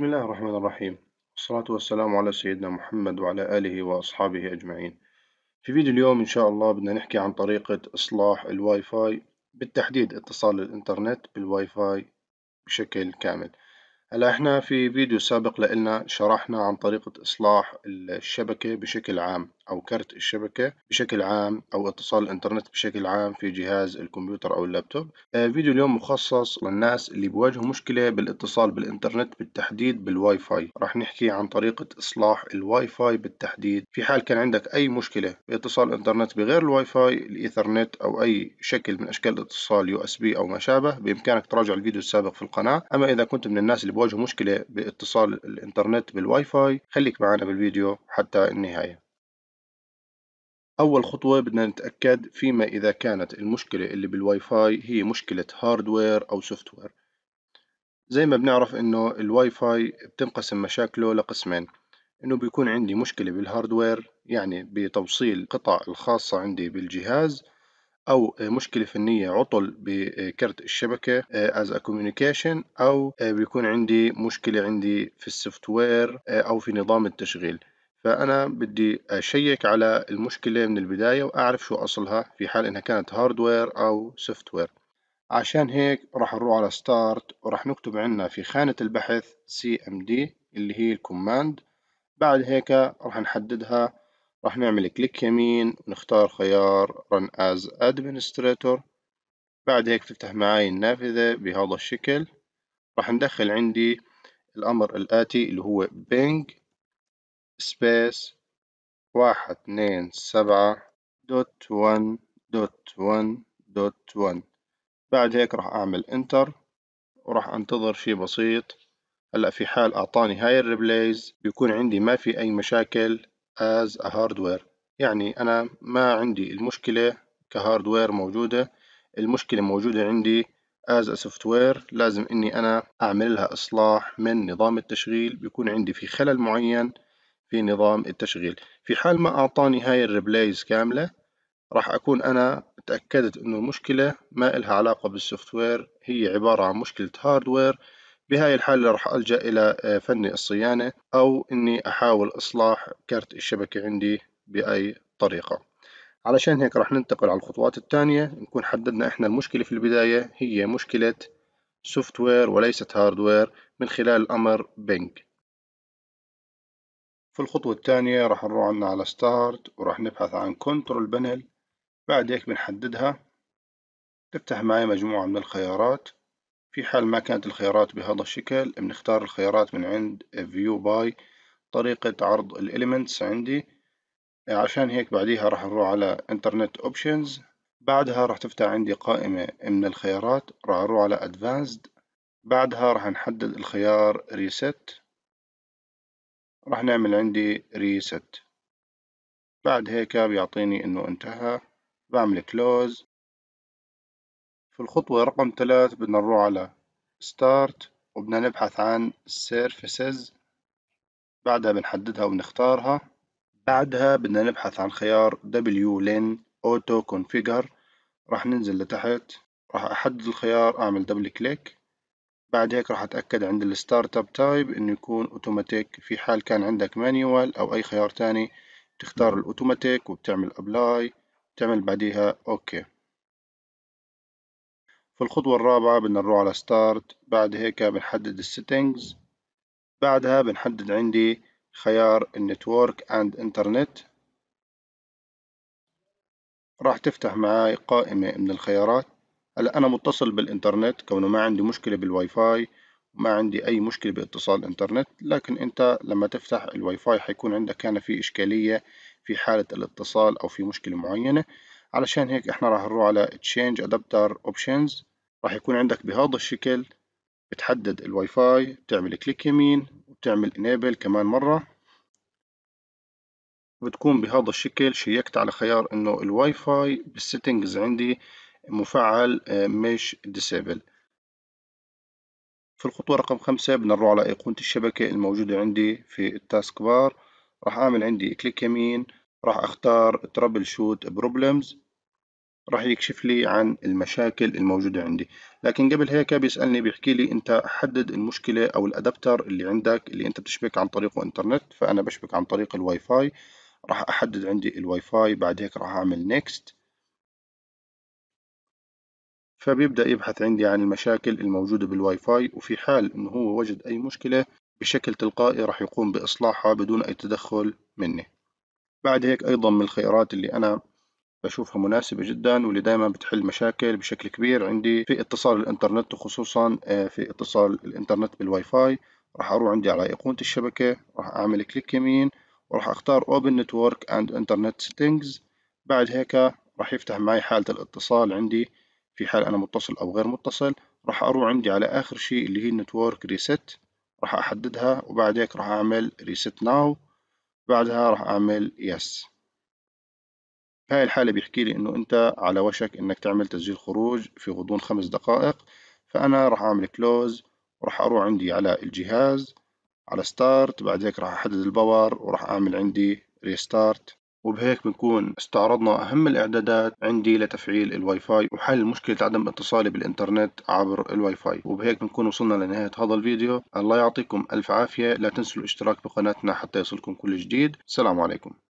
بسم الله الرحمن الرحيم والصلاة والسلام على سيدنا محمد وعلى آله وأصحابه أجمعين في فيديو اليوم إن شاء الله بدنا نحكي عن طريقة إصلاح الواي فاي بالتحديد اتصال الإنترنت بالواي فاي بشكل كامل هلا احنا في فيديو سابق لنا شرحنا عن طريقة إصلاح الشبكة بشكل عام أو كرت الشبكة بشكل عام أو اتصال الإنترنت بشكل عام في جهاز الكمبيوتر أو اللابتوب آه، فيديو اليوم مخصص للناس اللي بيواجهوا مشكلة بالاتصال بالإنترنت بالتحديد بالواي فاي راح نحكي عن طريقة إصلاح الواي فاي بالتحديد في حال كان عندك أي مشكلة باتصال الإنترنت بغير الواي فاي الإيثرنت أو أي شكل من أشكال الاتصال يو اس بي أو ما شابه بإمكانك تراجع الفيديو السابق في القناة أما إذا كنت من الناس اللي بواجهوا مشكلة باتصال الإنترنت بالواي فاي خليك معنا بالفيديو حتى النهاية أول خطوة بدنا نتأكد فيما إذا كانت المشكلة اللي بالواي فاي هي مشكلة هاردوير أو سوفتوير زي ما بنعرف إنه الواي فاي بتنقسم مشاكله لقسمين إنه بيكون عندي مشكلة بالهاردوير يعني بتوصيل القطع الخاصة عندي بالجهاز أو مشكلة فنية عطل بكرت الشبكة از ا كوميونيكيشن أو آه، بيكون عندي مشكلة عندي في السوفت وير آه، أو في نظام التشغيل فأنا بدي أشيك على المشكلة من البداية وأعرف شو أصلها في حال إنها كانت هاردوير أو سوفت وير عشان هيك راح نروح على ستارت وراح نكتب عنا في خانة البحث CMD اللي هي الكوماند بعد هيك راح نحددها راح نعمل كليك يمين ونختار خيار Run as Administrator بعد هيك تفتح معاي النافذة بهذا الشكل راح ندخل عندي الأمر الآتي اللي هو Bing سبيس واحد اثنين سبعة دوت ون دوت ون دوت ون بعد هيك راح أعمل انتر وراح أنتظر شي بسيط هلأ في حال أعطاني هاي الريبليز بيكون عندي ما في أي مشاكل as a hardware يعني أنا ما عندي المشكلة كهاردوير موجودة المشكلة موجودة عندي as a software لازم إني أنا أعمل لها إصلاح من نظام التشغيل بيكون عندي في خلل معين في نظام التشغيل في حال ما أعطاني هاي الريبلايز كاملة راح أكون أنا تأكدت إنه المشكلة ما إلها علاقة بالسوفت وير هي عبارة عن مشكلة هاردوير بهاي الحالة راح ألجأ إلى آه، فني الصيانة أو إني أحاول إصلاح كارت الشبكة عندي بأي طريقة علشان هيك راح ننتقل على الخطوات الثانية نكون حددنا إحنا المشكلة في البداية هي مشكلة سوفت وير وليست هاردوير من خلال الأمر بينج في الخطوة الثانية راح نروح عنا على ستارت وراح نبحث عن كنترول بانل بعد هيك بنحددها تفتح معي مجموعة من الخيارات في حال ما كانت الخيارات بهذا الشكل بنختار الخيارات من عند View by طريقة عرض الإليمنتس عندي عشان هيك بعديها راح نروح على Internet Options بعدها راح تفتح عندي قائمة من الخيارات راح أروح على Advanced بعدها راح نحدد الخيار Reset راح نعمل عندي Reset بعد هيك بيعطيني إنه انتهى بعمل Close في الخطوة رقم ثلاث بدنا نروح على Start وبدنا نبحث عن Surfaces بعدها بنحددها ونختارها بعدها بدنا نبحث عن خيار WLAN Auto Configure راح ننزل لتحت راح أحدد الخيار أعمل دبل كليك بعد هيك راح أتأكد عند الستارت اب تايب إنه يكون أوتوماتيك في حال كان عندك مانيوال أو أي خيار تاني بتختار الأوتوماتيك وبتعمل أبلاي بتعمل بعديها أوكي في الخطوة الرابعة بدنا نروح على ستارت بعد هيك بنحدد السيتنجز بعدها بنحدد عندي خيار النتورك اند انترنت راح تفتح معاي قائمة من الخيارات هلا أنا متصل بالإنترنت كونه ما عندي مشكلة بالواي فاي ما عندي أي مشكلة باتصال الإنترنت لكن أنت لما تفتح الواي فاي حيكون عندك كان في إشكالية في حالة الاتصال أو في مشكلة معينة علشان هيك إحنا راح نروح على Change Adapter Options راح يكون عندك بهذا الشكل بتحدد الواي فاي بتعمل كليك يمين وبتعمل انيبل كمان مرة بتكون بهذا الشكل شيكت على خيار انه الواي فاي بالسيتنجز عندي مفعل مش آه، ديسيبل في الخطوة رقم خمسة بنروح على أيقونة الشبكة الموجودة عندي في التاسك بار راح أعمل عندي كليك يمين راح أختار ترابل شوت بروبلمز راح يكشف لي عن المشاكل الموجودة عندي لكن قبل هيك بيسألني بيحكي لي انت حدد المشكلة او الادابتر اللي عندك اللي انت بتشبك عن طريقه انترنت فانا بشبك عن طريق الواي فاي راح احدد عندي الواي فاي بعد هيك راح اعمل نيكست فبيبدأ يبحث عندي عن المشاكل الموجودة بالواي فاي وفي حال انه هو وجد اي مشكلة بشكل تلقائي راح يقوم باصلاحها بدون اي تدخل مني بعد هيك ايضا من الخيارات اللي انا بشوفها مناسبة جدا واللي دائما بتحل مشاكل بشكل كبير عندي في اتصال الانترنت وخصوصا آه، في اتصال الانترنت بالواي فاي راح اروح عندي على ايقونة الشبكة راح اعمل كليك يمين وراح اختار Open Network and Internet Settings بعد هيك راح يفتح معي حالة الاتصال عندي في حال انا متصل او غير متصل راح اروح عندي على اخر شيء اللي هي Network Reset راح احددها وبعد هيك راح اعمل Reset Now بعدها راح اعمل Yes في هاي الحالة بيحكي لي إنه أنت على وشك إنك تعمل تسجيل خروج في غضون خمس دقائق فأنا راح أعمل كلوز وراح أروح عندي على الجهاز على ستارت بعد هيك راح أحدد الباور وراح أعمل عندي ريستارت وبهيك بنكون استعرضنا أهم الإعدادات عندي لتفعيل الواي فاي وحل مشكلة عدم اتصالي بالإنترنت عبر الواي فاي وبهيك بنكون وصلنا لنهاية هذا الفيديو الله يعطيكم ألف عافية لا تنسوا الاشتراك بقناتنا حتى يصلكم كل جديد السلام عليكم